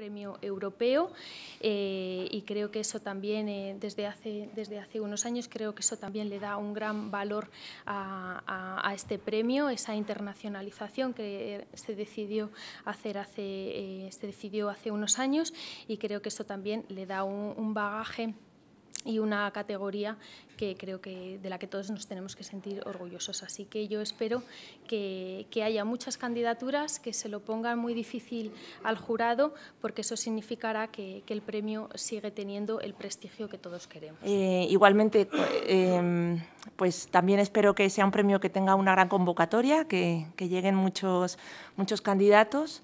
premio europeo eh, y creo que eso también, eh, desde, hace, desde hace unos años, creo que eso también le da un gran valor a, este premio, esa internacionalización que se decidió hacer hace, eh, se decidió hace unos años y creo que eso también le da un bagaje y una categoría que creo que de la que todos nos tenemos que sentir orgullosos. Así que yo espero que, haya muchas candidaturas, que se lo pongan muy difícil al jurado, porque eso significará que, el premio sigue teniendo el prestigio que todos queremos. Eh, igualmente, em, pues también espero que sea un premio que tenga una gran convocatoria, que, lleguen muchos, muchos candidatos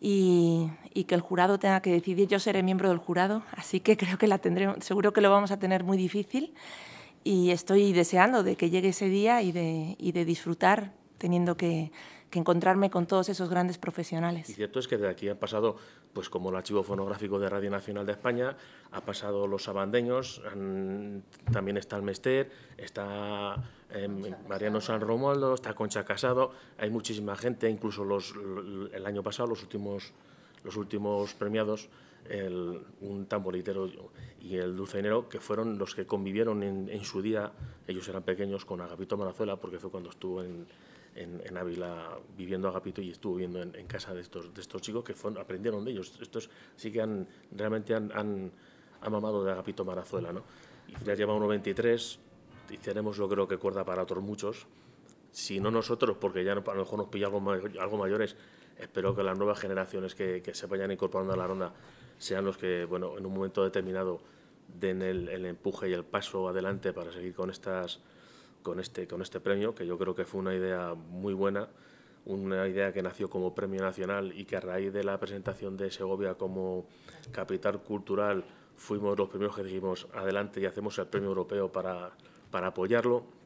y, que el jurado tenga que decidir. Yo seré miembro del jurado, así que creo que la tendremos, seguro que lo vamos a tener muy difícil y estoy deseando de que llegue ese día y de, y de disfrutar teniendo que, que encontrarme con todos esos grandes profesionales. Y cierto es que de aquí han pasado, pues como el Archivo Fonográfico de Radio Nacional de España, ha pasado los sabandeños, también está el Mester, está em, Mariano San Romualdo, está Concha Casado, hay muchísima gente, incluso los, el año pasado, los últimos los últimos premiados, el, un tamboritero y el dulceinero, que fueron los que convivieron en, su día, ellos eran pequeños, con Agapito Marazuela, porque fue cuando estuvo en, en, Ávila viviendo Agapito y estuvo viviendo en, casa de estos, de estos chicos que fueron, aprendieron de ellos. Estos sí que han, realmente han, han, mamado de Agapito Marazuela, ¿no? Y ya lleva 1.23, y tenemos yo creo que cuerda para otros muchos, si no nosotros, porque ya a lo mejor nos pilla algo, algo mayores, espero que las nuevas generaciones que, se vayan incorporando a la ronda sean los que, bueno, en un momento determinado den el, empuje y el paso adelante para seguir con estas con este con este premio que yo creo que fue una idea muy buena una idea que nació como premio nacional y que a raíz de la presentación de Segovia como capital cultural fuimos los primeros que dijimos adelante y hacemos el premio europeo para, para apoyarlo